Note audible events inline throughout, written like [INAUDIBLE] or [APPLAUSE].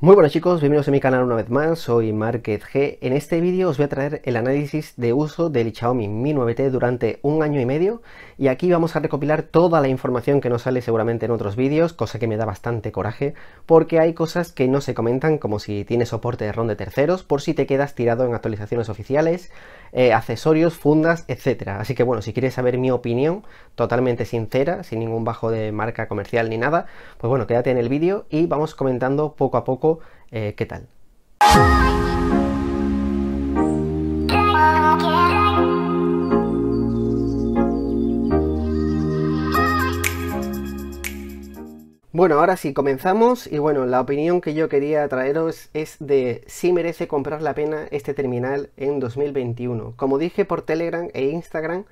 Muy buenas chicos, bienvenidos a mi canal una vez más, soy Market G. En este vídeo os voy a traer el análisis de uso del Xiaomi Mi 9T durante un año y medio y aquí vamos a recopilar toda la información que nos sale seguramente en otros vídeos, cosa que me da bastante coraje porque hay cosas que no se comentan como si tiene soporte de ROM de terceros por si te quedas tirado en actualizaciones oficiales, eh, accesorios, fundas, etcétera. Así que bueno, si quieres saber mi opinión totalmente sincera, sin ningún bajo de marca comercial ni nada, pues bueno, quédate en el vídeo y vamos comentando poco a poco eh, ¿qué tal? Bueno, ahora sí, comenzamos y bueno, la opinión que yo quería traeros es de si merece comprar la pena este terminal en 2021. Como dije por Telegram e Instagram,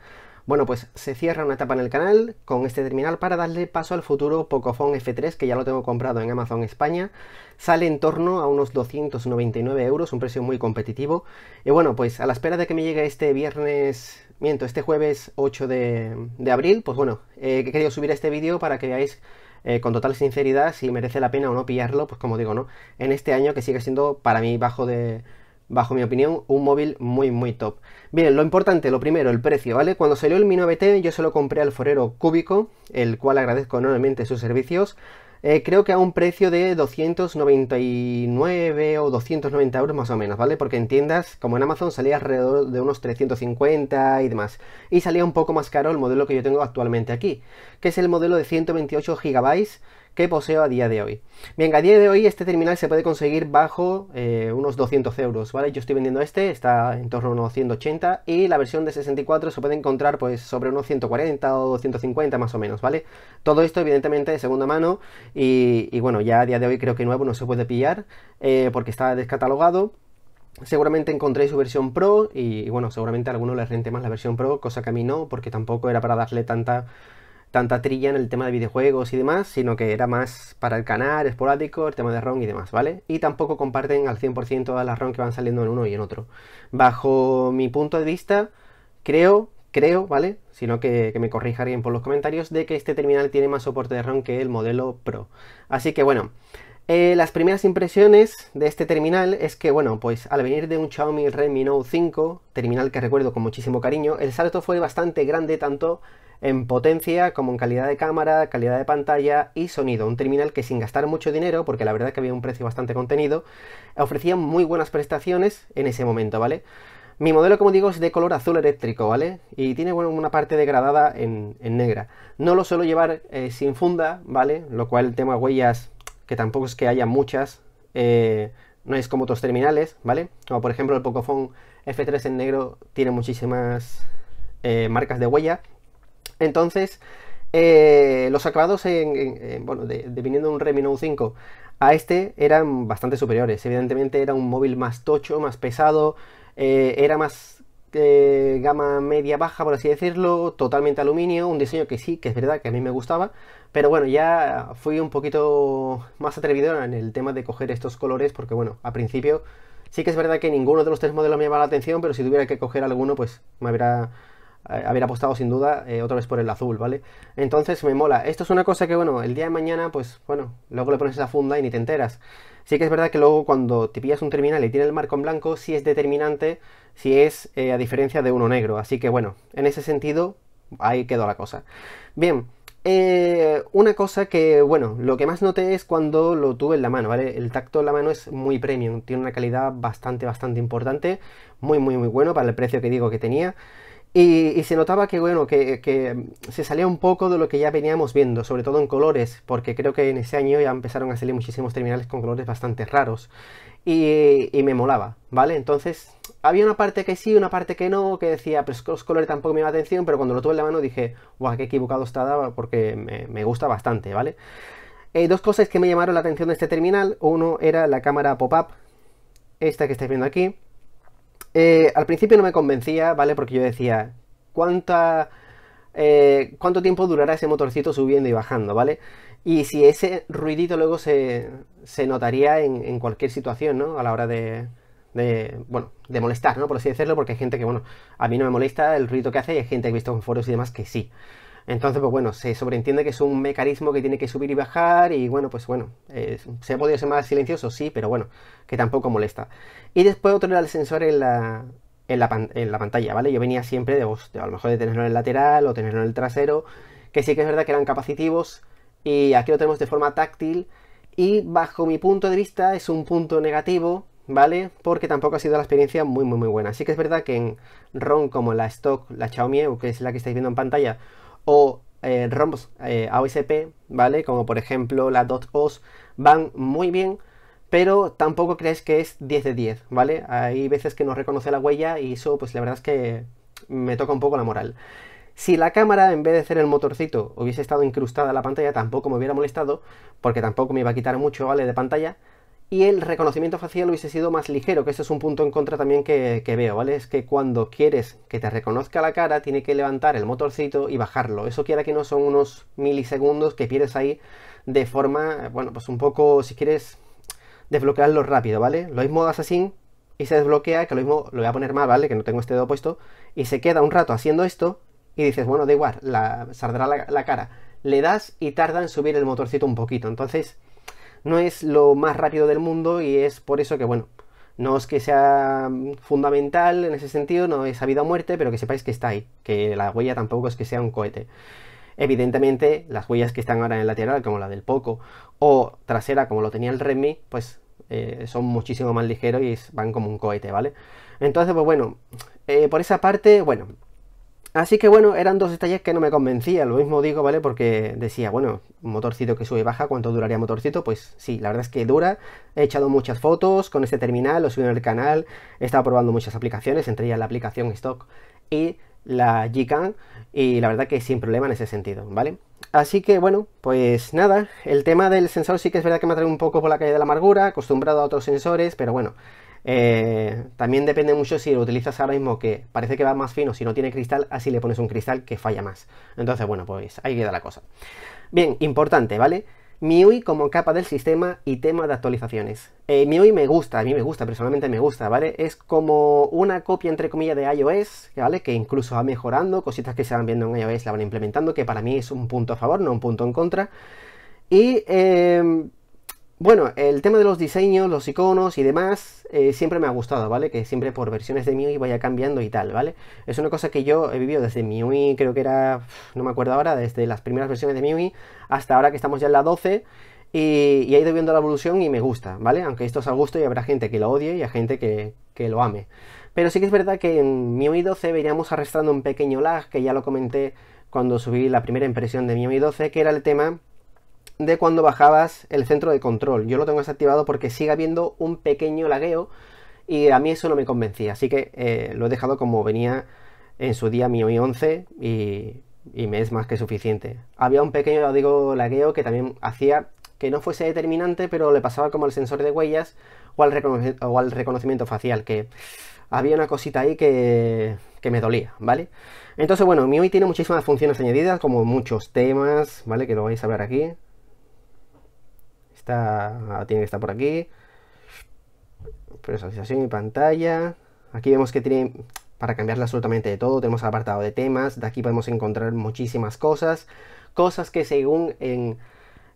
bueno, pues se cierra una etapa en el canal con este terminal para darle paso al futuro pocofon F3, que ya lo tengo comprado en Amazon España. Sale en torno a unos 299 euros, un precio muy competitivo. Y bueno, pues a la espera de que me llegue este viernes, miento, este jueves 8 de, abril, pues bueno, eh, he querido subir este vídeo para que veáis eh, con total sinceridad si merece la pena o no pillarlo, pues como digo, ¿no? En este año que sigue siendo para mí bajo de bajo mi opinión, un móvil muy, muy top. Bien, lo importante, lo primero, el precio, ¿vale? Cuando salió el Mi 9T yo se lo compré al forero Cúbico, el cual agradezco enormemente sus servicios. Eh, creo que a un precio de 299 o 290 euros más o menos, ¿vale? Porque en tiendas, como en Amazon, salía alrededor de unos 350 y demás. Y salía un poco más caro el modelo que yo tengo actualmente aquí, que es el modelo de 128 GB que poseo a día de hoy. Venga, a día de hoy este terminal se puede conseguir bajo eh, unos 200 euros, ¿vale? Yo estoy vendiendo este, está en torno a unos 180 y la versión de 64 se puede encontrar pues sobre unos 140 o 250 más o menos, ¿vale? Todo esto evidentemente de segunda mano y, bueno, ya a día de hoy creo que nuevo no se puede pillar eh, porque está descatalogado. Seguramente encontréis su versión Pro y, bueno, seguramente a alguno les rente más la versión Pro, cosa que a mí no, porque tampoco era para darle tanta tanta trilla en el tema de videojuegos y demás, sino que era más para el canal, esporádico, el tema de ROM y demás, ¿vale? Y tampoco comparten al 100% todas las ROM que van saliendo en uno y en otro. Bajo mi punto de vista, creo, creo, ¿vale? Sino que, que me corrija alguien por los comentarios, de que este terminal tiene más soporte de ROM que el modelo Pro. Así que bueno, eh, las primeras impresiones de este terminal es que, bueno, pues al venir de un Xiaomi Redmi Note 5, terminal que recuerdo con muchísimo cariño, el salto fue bastante grande tanto en potencia como en calidad de cámara, calidad de pantalla y sonido. Un terminal que sin gastar mucho dinero, porque la verdad que había un precio bastante contenido, ofrecía muy buenas prestaciones en ese momento, ¿vale? Mi modelo, como digo, es de color azul eléctrico, ¿vale? Y tiene una parte degradada en, negra. No lo suelo llevar eh, sin funda, ¿vale? Lo cual el tema de huellas, que tampoco es que haya muchas, eh, no es como otros terminales, ¿vale? Como por ejemplo el Pocophone F3 en negro tiene muchísimas eh, marcas de huella entonces, eh, los acabados en, bueno, de, viniendo un Redmi Note 5 a este eran bastante superiores. Evidentemente era un móvil más tocho, más pesado, eh, era más eh, gama media baja, por así decirlo, totalmente aluminio, un diseño que sí, que es verdad que a mí me gustaba, pero bueno, ya fui un poquito más atrevido en el tema de coger estos colores, porque bueno, a principio sí que es verdad que ninguno de los tres modelos me llamaba la atención, pero si tuviera que coger alguno, pues me habría eh, haber apostado sin duda eh, otra vez por el azul, ¿vale? Entonces me mola. Esto es una cosa que, bueno, el día de mañana, pues bueno, luego le pones esa funda y ni te enteras. Sí que es verdad que luego cuando te pillas un terminal y tiene el marco en blanco, sí es determinante si es eh, a diferencia de uno negro. Así que bueno, en ese sentido, ahí quedó la cosa. Bien, una cosa que, bueno, lo que más noté es cuando lo tuve en la mano, ¿vale? El tacto en la mano es muy premium, tiene una calidad bastante, bastante importante, muy, muy, muy bueno para el precio que digo que tenía. Y, se notaba que, bueno, que, se salía un poco de lo que ya veníamos viendo, sobre todo en colores, porque creo que en ese año ya empezaron a salir muchísimos terminales con colores bastante raros. Y, me molaba, ¿vale? Entonces, había una parte que sí, una parte que no, que decía, pues los colores tampoco me iba atención, pero cuando lo tuve en la mano dije, guau, qué equivocado estaba, porque me, gusta bastante, ¿vale? Eh, dos cosas que me llamaron la atención de este terminal, uno era la cámara pop-up, esta que estáis viendo aquí, eh, al principio no me convencía, ¿vale? Porque yo decía, eh, ¿cuánto tiempo durará ese motorcito subiendo y bajando, ¿vale? Y si ese ruidito luego se, notaría en, cualquier situación, ¿no? A la hora de, de, bueno, de molestar, ¿no? Por así decirlo, porque hay gente que, bueno, a mí no me molesta el ruido que hace y hay gente que he visto en foros y demás que sí. Entonces, pues bueno, se sobreentiende que es un mecanismo que tiene que subir y bajar y bueno, pues bueno, eh, se ha podido ser más silencioso, sí, pero bueno, que tampoco molesta. Y después otro era el sensor en la, en la, pantalla, ¿vale? Yo venía siempre de, a lo mejor de tenerlo en el lateral o tenerlo en el trasero, que sí que es verdad que eran capacitivos y aquí lo tenemos de forma táctil y bajo mi punto de vista es un punto negativo ¿vale? Porque tampoco ha sido la experiencia muy, muy, muy buena. Así que es verdad que en ROM como la Stock, la Xiaomi, que es la que estáis viendo en pantalla, o eh, AOSP, eh, ¿vale? Como por ejemplo la DotOS, O's van muy bien, pero tampoco crees que es 10 de 10, ¿vale? Hay veces que no reconoce la huella y eso pues la verdad es que me toca un poco la moral. Si la cámara, en vez de ser el motorcito, hubiese estado incrustada a la pantalla, tampoco me hubiera molestado, porque tampoco me iba a quitar mucho, ¿vale? De pantalla, y el reconocimiento facial hubiese sido más ligero, que eso es un punto en contra también que, veo, ¿vale? Es que cuando quieres que te reconozca la cara, tiene que levantar el motorcito y bajarlo. Eso quiera que no son unos milisegundos que pierdes ahí de forma, bueno, pues un poco, si quieres, desbloquearlo rápido, ¿vale? Lo mismo das así y se desbloquea, que lo mismo lo voy a poner mal, ¿vale? Que no tengo este dedo puesto, y se queda un rato haciendo esto y dices, bueno, da igual, la, saldrá la cara. Le das y tarda en subir el motorcito un poquito, entonces no es lo más rápido del mundo y es por eso que, bueno, no es que sea fundamental en ese sentido, no es a vida o muerte, pero que sepáis que está ahí, que la huella tampoco es que sea un cohete. Evidentemente, las huellas que están ahora en el lateral, como la del Poco, o trasera, como lo tenía el Redmi, pues eh, son muchísimo más ligeros y van como un cohete, ¿vale? Entonces, pues bueno, eh, por esa parte, bueno, Así que bueno, eran dos detalles que no me convencía, lo mismo digo, ¿vale? Porque decía, bueno, motorcito que sube y baja, ¿cuánto duraría motorcito? Pues sí, la verdad es que dura, he echado muchas fotos con este terminal, lo subí en el canal, he estado probando muchas aplicaciones, entre ellas la aplicación Stock y la Gcam, y la verdad que sin problema en ese sentido, ¿vale? Así que bueno, pues nada, el tema del sensor sí que es verdad que me atrae un poco por la calle de la amargura, acostumbrado a otros sensores, pero bueno, eh, también depende mucho si lo utilizas ahora mismo que parece que va más fino, si no tiene cristal, así le pones un cristal que falla más. Entonces, bueno, pues ahí queda la cosa. Bien, importante, ¿vale? MIUI como capa del sistema y tema de actualizaciones. Eh, MIUI me gusta, a mí me gusta, personalmente me gusta, ¿vale? Es como una copia entre comillas de iOS, ¿vale? Que incluso va mejorando, cositas que se van viendo en iOS la van implementando, que para mí es un punto a favor, no un punto en contra. Y eh, bueno, el tema de los diseños, los iconos y demás, eh, siempre me ha gustado, ¿vale? Que siempre por versiones de MIUI vaya cambiando y tal, ¿vale? Es una cosa que yo he vivido desde MIUI, creo que era, no me acuerdo ahora, desde las primeras versiones de MIUI hasta ahora que estamos ya en la 12 y, he ido viendo la evolución y me gusta, ¿vale? Aunque esto es al gusto y habrá gente que lo odie y a gente que, que lo ame. Pero sí que es verdad que en MIUI 12 veníamos arrastrando un pequeño lag, que ya lo comenté cuando subí la primera impresión de MIUI 12, que era el tema de cuando bajabas el centro de control. Yo lo tengo desactivado porque sigue habiendo un pequeño lagueo y a mí eso no me convencía. Así que eh, lo he dejado como venía en su día mi 11 y, y, me es más que suficiente. Había un pequeño, lo digo, lagueo que también hacía que no fuese determinante, pero le pasaba como al sensor de huellas o al, o al reconocimiento facial, que había una cosita ahí que, que, me dolía, ¿vale? Entonces, bueno, MIUI tiene muchísimas funciones añadidas, como muchos temas, ¿vale? Que lo vais a ver aquí tiene que estar por aquí. Personalización y pantalla. Aquí vemos que tiene para cambiarla absolutamente de todo. Tenemos apartado de temas. De aquí podemos encontrar muchísimas cosas. Cosas que según en,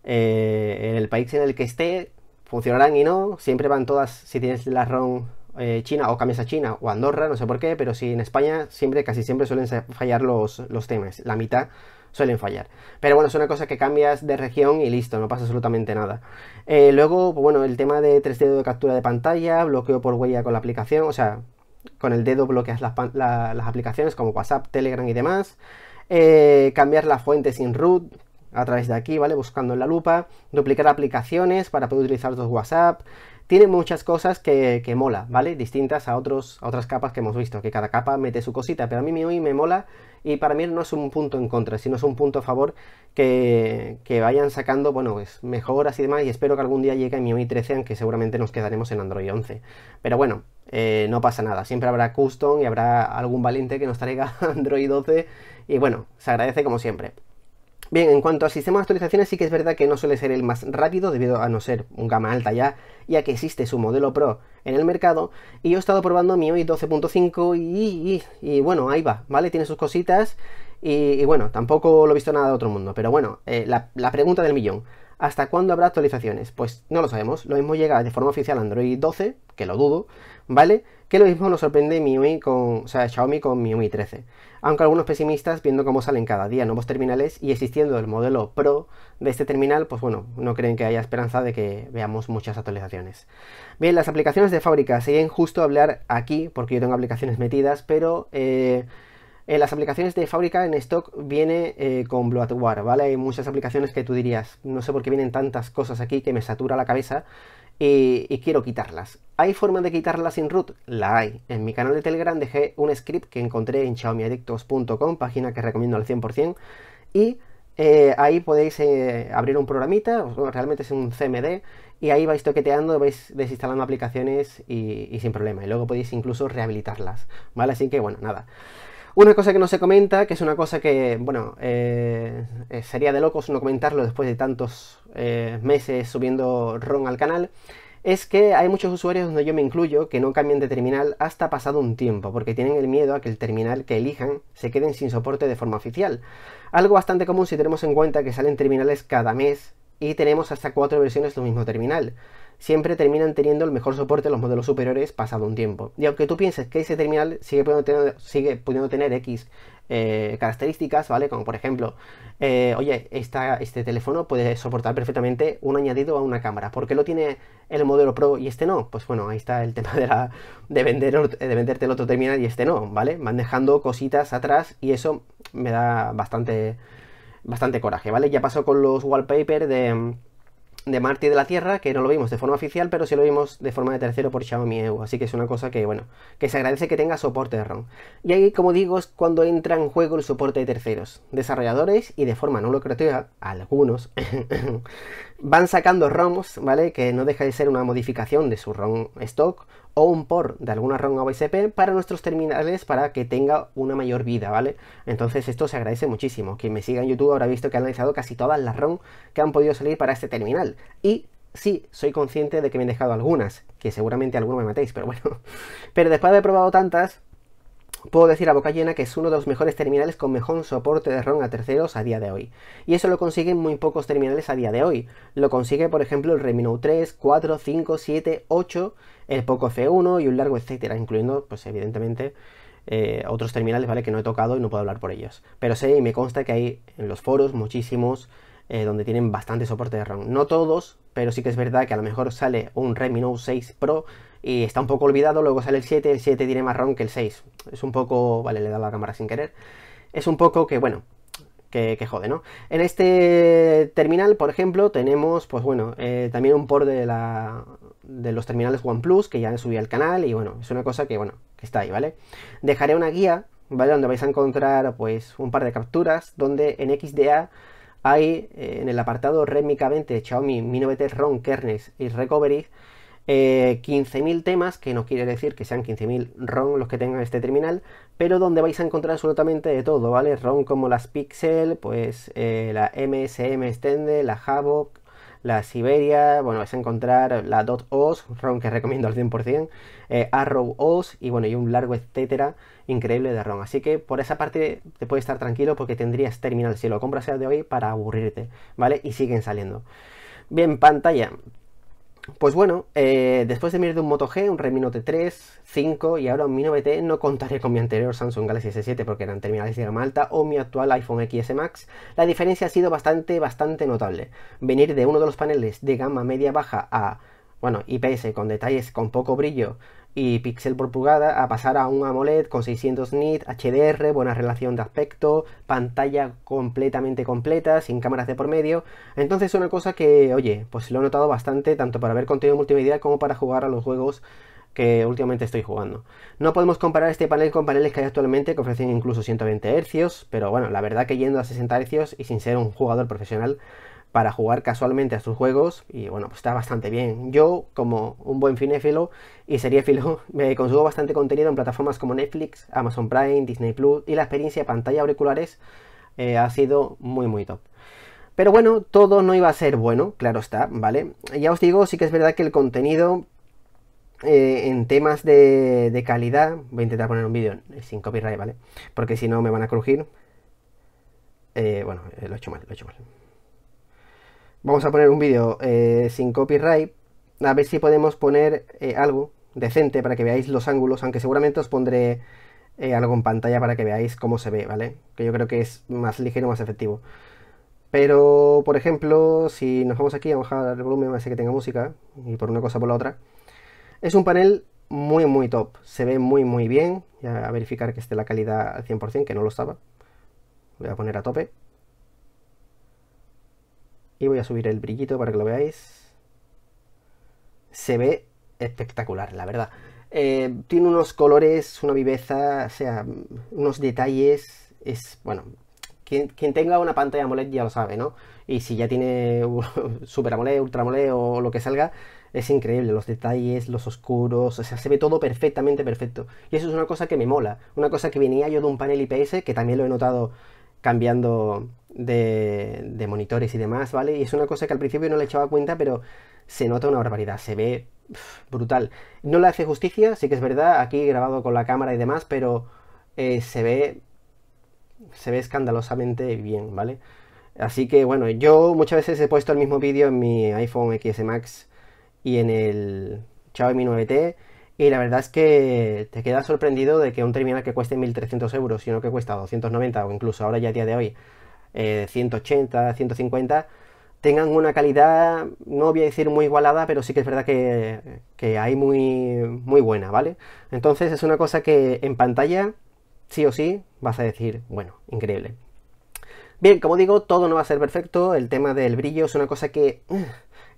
eh, en el país en el que esté funcionarán y no. Siempre van todas, si tienes la ROM eh, China o camisa China o Andorra, no sé por qué, pero si en España siempre, casi siempre suelen fallar los, los temas. La mitad suelen fallar. Pero bueno, es una cosa que cambias de región y listo, no pasa absolutamente nada. Eh, luego, pues bueno, el tema de tres dedos de captura de pantalla, bloqueo por huella con la aplicación, o sea, con el dedo bloqueas las, aplicaciones como WhatsApp, Telegram y demás. Eh, cambiar la fuente sin root a través de aquí, ¿vale? Buscando en la lupa, duplicar aplicaciones para poder utilizar dos WhatsApp, tiene muchas cosas que, mola, ¿vale? Distintas a, otros, otras capas que hemos visto, que cada capa mete su cosita, pero a mí MIUI me mola y para mí no es un punto en contra, sino es un punto a favor que, que vayan sacando, bueno, pues mejoras y demás, y espero que algún día llegue a MIUI 13, aunque seguramente nos quedaremos en Android 11. Pero bueno, eh, no pasa nada, siempre habrá custom y habrá algún valiente que nos traiga [LAUGHS] Android 12, y bueno, se agradece como siempre. Bien, en cuanto al sistema de actualizaciones, sí que es verdad que no suele ser el más rápido debido a no ser un gama alta ya, ya que existe su modelo Pro en el mercado. Y yo he estado probando mi 12.5 y, bueno, ahí va, ¿vale? Tiene sus cositas y, bueno, tampoco lo he visto nada de otro mundo. Pero bueno, eh, la, pregunta del millón. ¿Hasta cuándo habrá actualizaciones? Pues no lo sabemos. Lo mismo llega de forma oficial Android 12, que lo dudo, ¿vale? Que lo mismo nos sorprende MIUI con, o sea, Xiaomi con MIUI 13 aunque algunos pesimistas, viendo cómo salen cada día nuevos terminales y existiendo el modelo Pro de este terminal, pues bueno, no creen que haya esperanza de que veamos muchas actualizaciones. Bien, las aplicaciones de fábrica, sería injusto hablar aquí, porque yo tengo aplicaciones metidas, pero... Eh, en las aplicaciones de fábrica en stock viene eh, con Bloatware, ¿vale? Hay muchas aplicaciones que tú dirías, no sé por qué vienen tantas cosas aquí que me satura la cabeza y quiero quitarlas. ¿Hay forma de quitarla sin root? La hay. En mi canal de Telegram dejé un script que encontré en xiaomiadictos.com, página que recomiendo al 100%, y eh, ahí podéis eh, abrir un programita, realmente es un CMD, y ahí vais toqueteando, vais desinstalando aplicaciones y, sin problema, y luego podéis incluso rehabilitarlas, ¿vale? Así que bueno, nada. Una cosa que no se comenta, que es una cosa que, bueno, eh, sería de locos no comentarlo después de tantos meses subiendo ROM al canal, es que hay muchos usuarios donde yo me incluyo que no cambian de terminal hasta pasado un tiempo, porque tienen el miedo a que el terminal que elijan se queden sin soporte de forma oficial. Algo bastante común si tenemos en cuenta que salen terminales cada mes y tenemos hasta cuatro versiones del mismo terminal siempre terminan teniendo el mejor soporte los modelos superiores pasado un tiempo. Y aunque tú pienses que ese terminal sigue pudiendo tener, sigue pudiendo tener X eh, características, ¿vale? Como por ejemplo, eh, oye, este teléfono puede soportar perfectamente un añadido a una cámara. ¿Por qué lo tiene el modelo Pro y este no? Pues bueno, ahí está el [LAUGHS] tema de, vender, de venderte el otro terminal y este no, ¿vale? Van dejando cositas atrás y eso me da bastante, bastante coraje, ¿vale? Ya pasó con los wallpaper de de Marte de la Tierra, que no lo vimos de forma oficial, pero sí lo vimos de forma de tercero por Xiaomi EU. Así que es una cosa que, bueno, que se agradece que tenga soporte de ROM. Y ahí, como digo, es cuando entra en juego el soporte de terceros. Desarrolladores y de forma no lucrativa, algunos, [COUGHS] van sacando ROMs, ¿vale? Que no deja de ser una modificación de su ROM stock o un por de alguna ROM o para nuestros terminales para que tenga una mayor vida, ¿vale? Entonces esto se agradece muchísimo. Quien me siga en YouTube habrá visto que han analizado casi todas las ROM que han podido salir para este terminal. Y sí, soy consciente de que me han dejado algunas, que seguramente alguno me matéis, pero bueno. [LAUGHS] Pero después de haber probado tantas, puedo decir a boca llena que es uno de los mejores terminales con mejor soporte de ROM a terceros a día de hoy. Y eso lo consiguen muy pocos terminales a día de hoy. Lo consigue, por ejemplo, el Redmi Note 3, 4, 5, 7, 8, el Poco C1 y un largo etcétera, incluyendo, pues evidentemente, eh, otros terminales, ¿vale? Que no he tocado y no puedo hablar por ellos. Pero sé y me consta que hay en los foros muchísimos eh, donde tienen bastante soporte de ROM. No todos, pero sí que es verdad que a lo mejor sale un Redmi Note 6 Pro y está un poco olvidado, luego sale el 7, el 7 tiene más ROM que el 6. Es un poco, vale, le he dado la cámara sin querer. Es un poco que, bueno, que, jode, ¿no? En este terminal, por ejemplo, tenemos, pues bueno, eh, también un port de, la, de los terminales OnePlus, que ya subido al canal, y bueno, es una cosa que, bueno, que está ahí, ¿vale? Dejaré una guía, ¿vale? Donde vais a encontrar, pues, un par de capturas, donde en XDA hay, eh, en el apartado Redmi 20 Xiaomi Mi 9T ROM, Kernels y Recovery, 15.000 eh, temas, que no quiere decir que sean 15.000 ROM los que tengan este terminal, pero donde vais a encontrar absolutamente de todo, ¿vale? ROM como las Pixel, pues eh, la MSM Extended, la Havoc, la Siberia, bueno, vais a encontrar la .os, ROM que recomiendo al 100%, eh, Arrow OS y bueno, y un largo etcétera increíble de ROM. Así que por esa parte te puedes estar tranquilo porque tendrías terminal si lo compras el de hoy para aburrirte, ¿vale? Y siguen saliendo. Bien, pantalla. Pues bueno, eh, después de venir de un Moto G, un Redmi Note 3, 5 y ahora un Mi 9T, e, no contaré con mi anterior Samsung Galaxy S7 porque eran terminales de gama alta o mi actual iPhone XS Max, la diferencia ha sido bastante, bastante notable. Venir de uno de los paneles de gama media-baja a, bueno, IPS con detalles con poco brillo y píxel por pulgada a pasar a un AMOLED con 600 nits, HDR, buena relación de aspecto, pantalla completamente completa, sin cámaras de por medio. Entonces es una cosa que, oye, pues lo he notado bastante tanto para ver contenido multimedia como para jugar a los juegos que últimamente estoy jugando. No podemos comparar este panel con paneles que hay actualmente que ofrecen incluso 120 Hz, pero bueno, la verdad que yendo a 60 Hz y sin ser un jugador profesional para jugar casualmente a sus juegos y bueno, pues está bastante bien. Yo, como un buen finéfilo y seriéfilo, [LAUGHS] me consumo bastante contenido en plataformas como Netflix, Amazon Prime, Disney Plus y la experiencia pantalla auriculares eh, ha sido muy muy top. Pero bueno, todo no iba a ser bueno, claro está, ¿vale? Ya os digo, sí que es verdad que el contenido eh, en temas de, calidad, voy a intentar poner un vídeo sin copyright, ¿vale? Porque si no me van a crujir. Eh, bueno, lo he hecho mal, lo he hecho mal. Vamos a poner un vídeo eh, sin copyright. A ver si podemos poner eh, algo decente para que veáis los ángulos, aunque seguramente os pondré eh, algo en pantalla para que veáis cómo se ve, ¿vale? Que yo creo que es más ligero, más efectivo. Pero, por ejemplo, si nos vamos aquí a bajar el volumen, a así que tenga música, y por una cosa por la otra, es un panel muy, muy top. Se ve muy, muy bien. Ya a verificar que esté la calidad al 100%, que no lo estaba. Voy a poner a tope. Y voy a subir el brillito para que lo veáis. Se ve espectacular, la verdad. Eh, tiene unos colores, una viveza, o sea, unos detalles. Es, bueno, quien, tenga una pantalla AMOLED ya lo sabe, ¿no? Y si ya tiene [LAUGHS] Super AMOLED, Ultra AMOLED o lo que salga, es increíble. Los detalles, los oscuros, o sea, se ve todo perfectamente perfecto. Y eso es una cosa que me mola. Una cosa que venía yo de un panel IPS, que también lo he notado cambiando de, monitores y demás, ¿vale? Y es una cosa que al principio no le echaba cuenta, pero se nota una barbaridad, se ve brutal. No le hace justicia, sí que es verdad, aquí grabado con la cámara y demás, pero eh, se ve se ve escandalosamente bien, ¿vale? Así que bueno, yo muchas veces he puesto el mismo vídeo en mi iPhone XS Max y en el Xiaomi 9T y la verdad es que te queda sorprendido de que un terminal que cueste 1.300 euros sino que cuesta 290 o incluso ahora ya a día de hoy 180, eh, 150, tengan una calidad, no voy a decir muy igualada, pero sí que es verdad que, que hay muy, muy buena, ¿vale? Entonces es una cosa que en pantalla, sí o sí, vas a decir, bueno, increíble. Bien, como digo, todo no va a ser perfecto. El tema del brillo es una cosa que mm,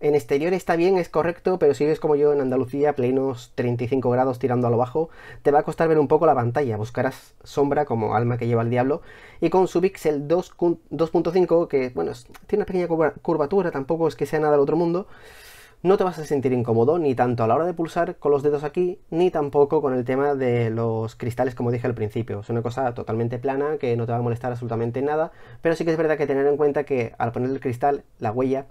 en exterior está bien, es correcto, pero si ves como yo en Andalucía, plenos 35 grados tirando a lo bajo, te va a costar ver un poco la pantalla. Buscarás sombra como alma que lleva el diablo. Y con su Pixel 2.5, que bueno, tiene una pequeña curvatura, tampoco es que sea nada del otro mundo. No te vas a sentir incómodo ni tanto a la hora de pulsar con los dedos aquí, ni tampoco con el tema de los cristales como dije al principio. Es una cosa totalmente plana que no te va a molestar absolutamente nada, pero sí que es verdad que tener en cuenta que al poner el cristal, la huella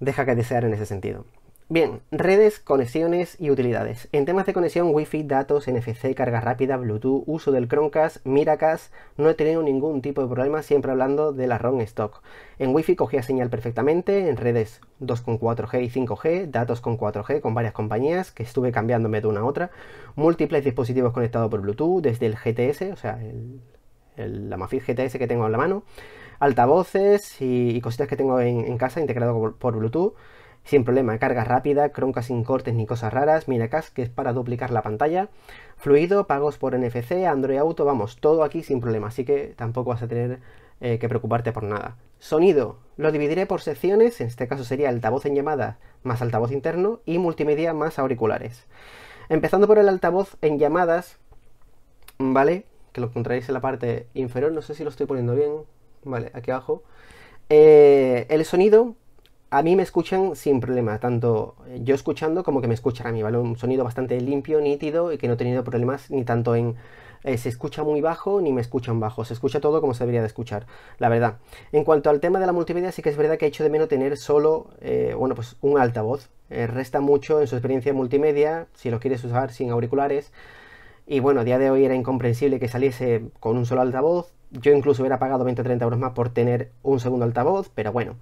deja que desear en ese sentido. Bien, redes, conexiones y utilidades. En temas de conexión, Wi-Fi, datos, NFC, carga rápida, Bluetooth, uso del Chromecast, Miracast, no he tenido ningún tipo de problema siempre hablando de la ROM stock. En Wi-Fi cogía señal perfectamente, en redes 2.4G y 5G, datos con 4G con varias compañías que estuve cambiándome de una a otra, múltiples dispositivos conectados por Bluetooth, desde el GTS, o sea, el, la GTS que tengo en la mano, altavoces y, cositas que tengo en, casa integrado por Bluetooth sin problema, carga rápida, cronca sin cortes ni cosas raras, miracast que es para duplicar la pantalla, fluido, pagos por NFC, Android Auto, vamos, todo aquí sin problema, así que tampoco vas a tener eh, que preocuparte por nada. Sonido, lo dividiré por secciones, en este caso sería altavoz en llamadas más altavoz interno y multimedia más auriculares. Empezando por el altavoz en llamadas, ¿vale? Que lo encontraréis en la parte inferior, no sé si lo estoy poniendo bien, vale, aquí abajo. Eh, el sonido a mí me escuchan sin problema, tanto eh, yo escuchando como que me escuchan a mí, ¿vale? Un sonido bastante limpio, nítido y que no he tenido problemas ni tanto en eh, se escucha muy bajo ni me escuchan bajo, se escucha todo como se debería de escuchar, la verdad. En cuanto al tema de la multimedia, sí que es verdad que he hecho de menos tener solo, eh, bueno, pues un altavoz. resta mucho en su experiencia multimedia, si lo quieres usar sin auriculares. Y bueno, a día de hoy era incomprensible que saliese con un solo altavoz. Yo incluso hubiera pagado 20 o 30 euros más por tener un segundo altavoz, pero bueno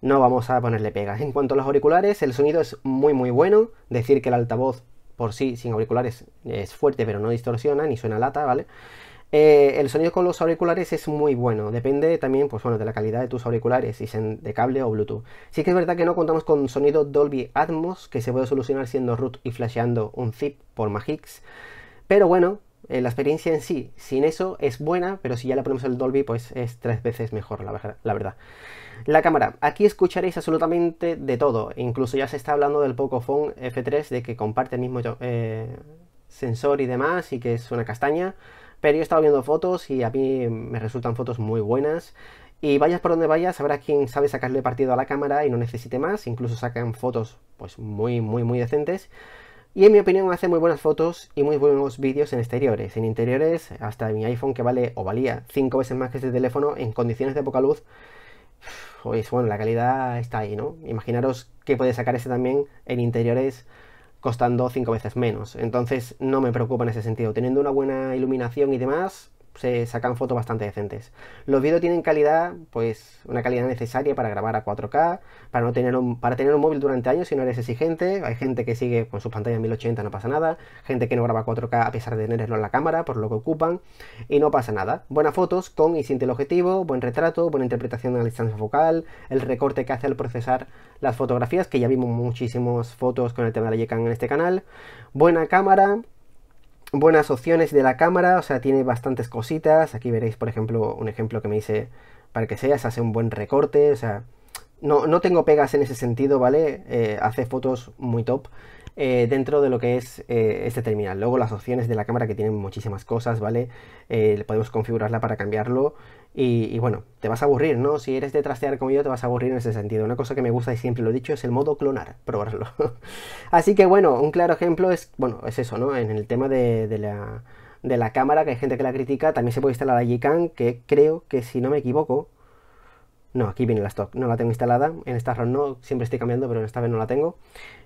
no vamos a ponerle pegas. En cuanto a los auriculares, el sonido es muy muy bueno. Decir que el altavoz por sí sin auriculares es fuerte pero no distorsiona ni suena lata, ¿vale? Eh, el sonido con los auriculares es muy bueno, depende también pues, bueno, de la calidad de tus auriculares, si son de cable o Bluetooth. Sí que es verdad que no contamos con sonido Dolby Atmos, que se puede solucionar siendo root y flasheando un zip por Magix, pero bueno, eh, la experiencia en sí, sin eso, es buena, pero si ya la ponemos el Dolby, pues es tres veces mejor, la, verdad. La cámara. Aquí escucharéis absolutamente de todo. Incluso ya se está hablando del Pocophone F3, de que comparte el mismo eh, sensor y demás, y que es una castaña. Pero yo he estado viendo fotos y a mí me resultan fotos muy buenas. Y vayas por donde vayas, habrá quien sabe sacarle partido a la cámara y no necesite más. Incluso sacan fotos pues muy, muy, muy decentes. Y en mi opinión hace muy buenas fotos y muy buenos vídeos en exteriores. En interiores, hasta mi iPhone que vale o valía 5 veces más que este teléfono, en condiciones de poca luz, pues bueno, la calidad está ahí, ¿no? Imaginaros que puede sacar ese también en interiores costando 5 veces menos. Entonces no me preocupa en ese sentido. Teniendo una buena iluminación y demás, se sacan fotos bastante decentes. Los vídeos tienen calidad, pues una calidad necesaria para grabar a 4K, para no tener un, para tener un móvil durante años si no eres exigente. Hay gente que sigue con sus pantallas 1080, no pasa nada. Gente que no graba 4K a pesar de tenerlo en la cámara, por lo que ocupan, y no pasa nada. Buenas fotos con y sin objetivo, buen retrato, buena interpretación de la distancia focal, el recorte que hace al procesar las fotografías, que ya vimos muchísimas fotos con el tema de la Yekan en este canal. Buena cámara, buenas opciones de la cámara, o sea, tiene bastantes cositas. Aquí veréis, por ejemplo, un ejemplo que me hice para que sea, seas, hace un buen recorte, o sea, no, tengo pegas en ese sentido, ¿vale? Eh, hace fotos muy top eh, dentro de lo que es eh, este terminal. Luego las opciones de la cámara que tienen muchísimas cosas, ¿vale? podemos configurarla para cambiarlo y, bueno, te vas a aburrir, ¿no? Si eres de trastear como yo, te vas a aburrir en ese sentido. Una cosa que me gusta y siempre lo he dicho es el modo clonar, [LAUGHS] probarlo. Así que bueno, un claro ejemplo es, bueno, es eso, ¿no? En el tema de, la, de la, cámara, que hay gente que la critica, también se puede instalar la Gcam, que creo que si no me equivoco... No, aquí viene la stock, no la tengo instalada, en esta ROM no, siempre estoy cambiando, pero en esta vez no la tengo.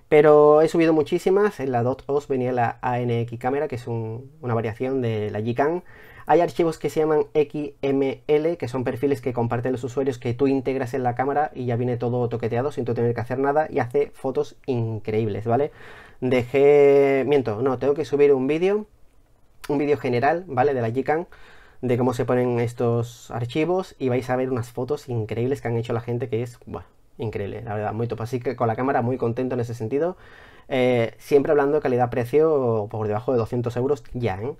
Pero he subido muchísimas, en la .os venía la ANX cámara, que es una variación de la G-Can. Hay archivos que se llaman XML, que son perfiles que comparten los usuarios que tú integras en la cámara y ya viene todo toqueteado sin tener que hacer nada y hace fotos increíbles, ¿vale? Dejé... miento, no, tengo que subir un vídeo, un vídeo general, ¿vale? De la Gcam de cómo se ponen estos archivos y vais a ver unas fotos increíbles que han hecho la gente que es, bueno, increíble, la verdad, muy top. Así que con la cámara muy contento en ese sentido. Eh, siempre hablando de calidad-precio por debajo de 200 euros ya, ¿eh?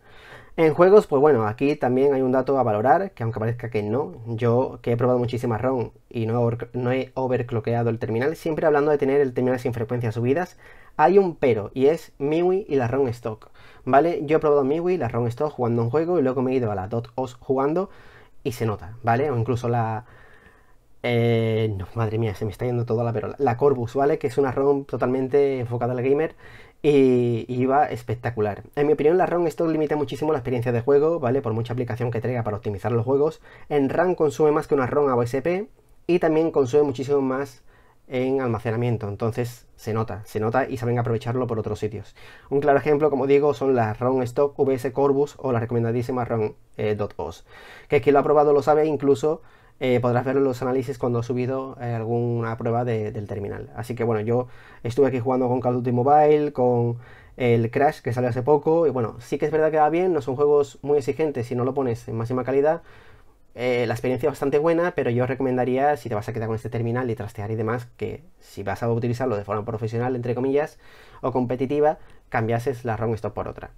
En juegos, pues bueno, aquí también hay un dato a valorar, que aunque parezca que no, yo que he probado muchísimas ROM y no, he overcloqueado el terminal, siempre hablando de tener el terminal sin frecuencias subidas, hay un pero, y es MIUI y la ROM stock, ¿vale? Yo he probado MIUI, la ROM stock jugando un juego y luego me he ido a la .os jugando y se nota, ¿vale? O incluso la, eh, no, madre mía, se me está yendo toda la perola. La Corbus, ¿vale? Que es una ROM totalmente enfocada al gamer y, va espectacular. En mi opinión, la ROM esto limita muchísimo la experiencia de juego, ¿vale? Por mucha aplicación que traiga para optimizar los juegos. En RAM consume más que una ROM AOSP y también consume muchísimo más en almacenamiento. Entonces se nota, se nota y saben aprovecharlo por otros sitios. Un claro ejemplo, como digo, son las ROM Stock VS Corbus o la recomendadísima ROM.os. Eh, que quien lo ha probado lo sabe, incluso eh, podrás ver los análisis cuando ha subido eh, alguna prueba del terminal. Así que bueno, yo estuve aquí jugando con Call of Duty Mobile, con el Crash que salió hace poco, y bueno, sí que es verdad que va bien, no son juegos muy exigentes, si no lo pones en máxima calidad, eh, la experiencia es bastante buena, pero yo recomendaría, si te vas a quedar con este terminal y trastear y demás, que si vas a utilizarlo de forma profesional, entre comillas, o competitiva, cambiases la ROM esto por otra.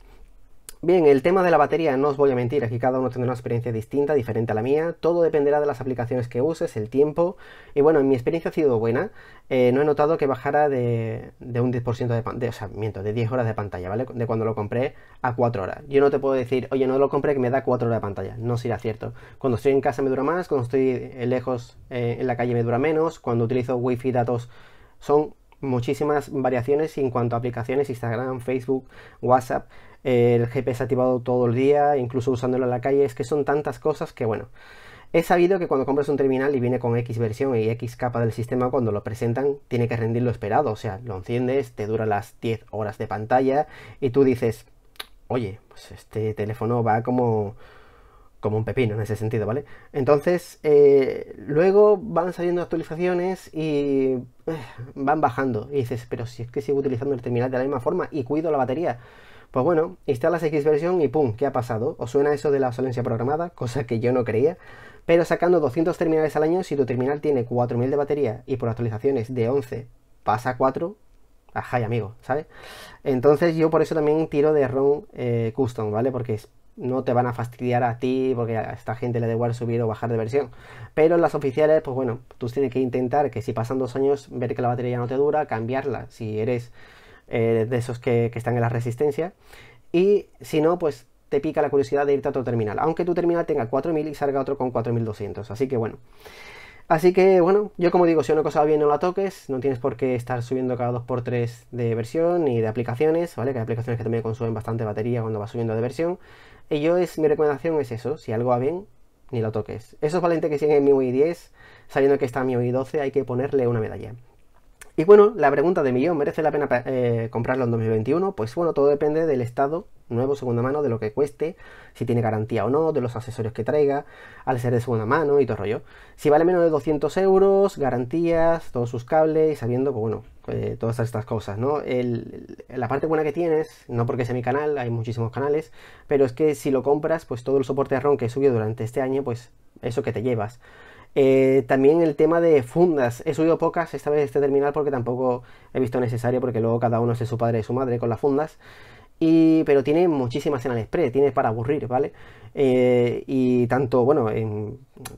Bien, el tema de la batería, no os voy a mentir, aquí cada uno tendrá una experiencia distinta, diferente a la mía, todo dependerá de las aplicaciones que uses, el tiempo, y bueno, en mi experiencia ha sido buena, eh, no he notado que bajara de, un 10% de pantalla, o sea, miento, de 10 horas de pantalla, ¿vale? De cuando lo compré a 4 horas. Yo no te puedo decir, oye, no lo compré que me da 4 horas de pantalla, no será cierto. Cuando estoy en casa me dura más, cuando estoy eh, lejos eh, en la calle me dura menos, cuando utilizo wifi datos son muchísimas variaciones en cuanto a aplicaciones, Instagram, Facebook, WhatsApp, el GPS activado todo el día, incluso usándolo en la calle, es que son tantas cosas que bueno. He sabido que cuando compras un terminal y viene con X versión y X capa del sistema, cuando lo presentan tiene que rendir lo esperado, o sea, lo enciendes, te dura las 10 horas de pantalla y tú dices, oye, pues este teléfono va como como un pepino en ese sentido, ¿vale? Entonces, eh, luego van saliendo actualizaciones y eh, van bajando. Y dices, pero si es que sigo utilizando el terminal de la misma forma y cuido la batería. Pues bueno, instalas X versión y ¡pum! ¿Qué ha pasado? Os suena eso de la obsolencia programada, cosa que yo no creía. Pero sacando 200 terminales al año, si tu terminal tiene 4000 de batería y por actualizaciones de 11 pasa a 4, ajá amigo, ¿sabes? Entonces yo por eso también tiro de ROM eh, custom, ¿vale? Porque es no te van a fastidiar a ti porque a esta gente le da igual subir o bajar de versión. Pero en las oficiales, pues bueno, tú tienes que intentar que si pasan dos años, ver que la batería ya no te dura, cambiarla si eres eh, de esos que, están en la resistencia. Y si no, pues te pica la curiosidad de irte a otro terminal. Aunque tu terminal tenga 4000 y salga otro con 4200. Así que bueno. Así que bueno, yo como digo, si una cosa va bien no la toques, no tienes por qué estar subiendo cada 2x3 de versión ni de aplicaciones, ¿vale? Que hay aplicaciones que también consumen bastante batería cuando vas subiendo de versión, y yo es, mi recomendación es eso, si algo va bien, ni lo toques. es valiente que siga en UI 10, sabiendo que está en UI 12, hay que ponerle una medalla. Y bueno, la pregunta de millón, ¿merece la pena eh, comprarlo en 2021? Pues bueno, todo depende del estado, nuevo, segunda mano, de lo que cueste, si tiene garantía o no, de los accesorios que traiga, al ser de segunda mano y todo rollo. Si vale menos de 200 euros, garantías, todos sus cables, sabiendo, que bueno, eh, todas estas cosas, ¿no? la parte buena que tienes, no porque sea mi canal, hay muchísimos canales, pero es que si lo compras, pues todo el soporte de ROM que he subido durante este año, pues eso que te llevas. Eh, también el tema de fundas. He subido pocas esta vez este terminal porque tampoco he visto necesario porque luego cada uno es su padre y su madre con las fundas. Y, pero tiene muchísimas en pre, tiene para aburrir, ¿vale? Eh, y tanto, bueno,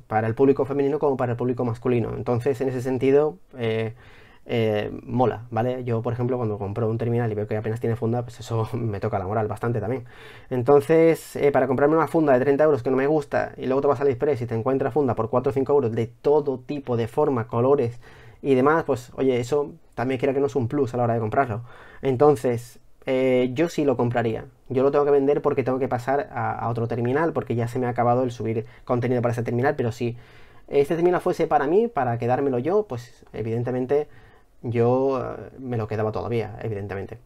para el público femenino como para el público masculino. Entonces, en ese sentido, eh, mola, ¿vale? Yo, por ejemplo, cuando compro un terminal y veo que apenas tiene funda, pues eso [LAUGHS] me toca la moral bastante también. Entonces, eh, para comprarme una funda de 30 euros que no me gusta y luego te vas al express y te encuentras funda por 4 o 5 euros de todo tipo de forma, colores y demás, pues oye, eso también creo que no es un plus a la hora de comprarlo. Entonces, eh, yo sí lo compraría. Yo lo tengo que vender porque tengo que pasar a, a, otro terminal, porque ya se me ha acabado el subir contenido para ese terminal, pero si este terminal fuese para mí, para quedármelo yo, pues evidentemente yo eh, me lo quedaba todavía, evidentemente.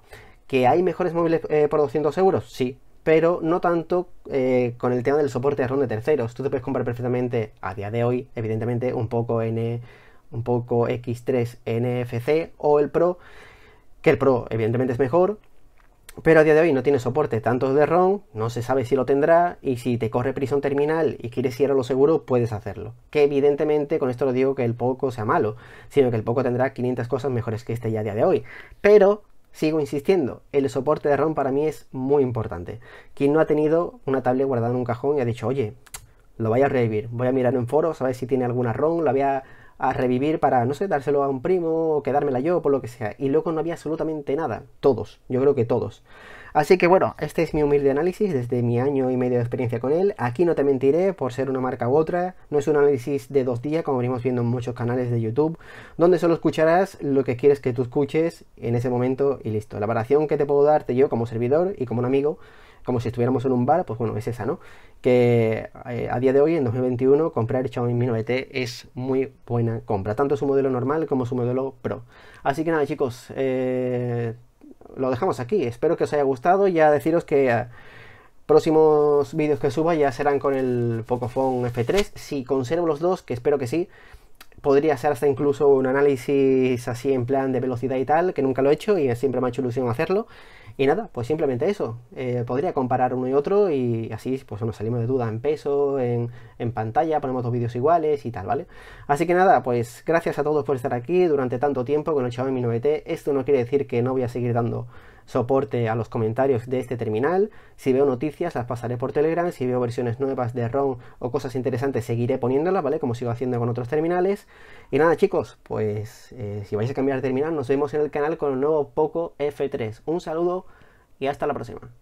¿Que hay mejores móviles eh, por 200 euros? Sí, pero no tanto eh, con el tema del soporte de ronda de terceros. Tú te puedes comprar perfectamente a día de hoy, evidentemente, un poco N, un poco X3 NFC o el Pro, que el Pro evidentemente es mejor, pero a día de hoy no tiene soporte tanto de ROM, no se sabe si lo tendrá y si te corre prisión terminal y quieres ir a lo seguro, puedes hacerlo. Que evidentemente con esto lo digo que el Poco sea malo, sino que el Poco tendrá 500 cosas mejores que este ya a día de hoy. Pero sigo insistiendo, el soporte de ROM para mí es muy importante. Quien no ha tenido una tablet guardada en un cajón y ha dicho, oye, lo voy a revivir, voy a mirar en foros a ver si tiene alguna ROM, la voy a a revivir para, no sé, dárselo a un primo o quedármela yo, por lo que sea. Y luego no había absolutamente nada. Todos, yo creo que todos. Así que bueno, este es mi humilde análisis desde mi año y medio de experiencia con él. Aquí no te mentiré por ser una marca u otra. No es un análisis de dos días, como venimos viendo en muchos canales de YouTube, donde solo escucharás lo que quieres que tú escuches en ese momento y listo. La variación que te puedo darte yo como servidor y como un amigo como si estuviéramos en un bar, pues bueno, es esa, ¿no? Que eh, a día de hoy, en 2021, comprar Xiaomi Mi 9T es muy buena compra, tanto su modelo normal como su modelo Pro. Así que nada, chicos, eh, lo dejamos aquí. Espero que os haya gustado. Y Ya deciros que eh, próximos vídeos que suba ya serán con el Pocophone F3. Si conservo los dos, que espero que sí, podría ser hasta incluso un análisis así en plan de velocidad y tal, que nunca lo he hecho y siempre me ha hecho ilusión hacerlo. Y nada, pues simplemente eso. Eh, podría comparar uno y otro y así pues nos salimos de duda en peso, en, en, pantalla, ponemos dos vídeos iguales y tal, ¿vale? Así que nada, pues gracias a todos por estar aquí durante tanto tiempo con el Xiaomi Mi 9T. Esto no quiere decir que no voy a seguir dando soporte a los comentarios de este terminal. Si veo noticias, las pasaré por Telegram. Si veo versiones nuevas de ROM o cosas interesantes, seguiré poniéndolas, ¿vale? Como sigo haciendo con otros terminales. Y nada, chicos, pues eh, si vais a cambiar de terminal, nos vemos en el canal con el nuevo Poco F3. Un saludo y hasta la próxima.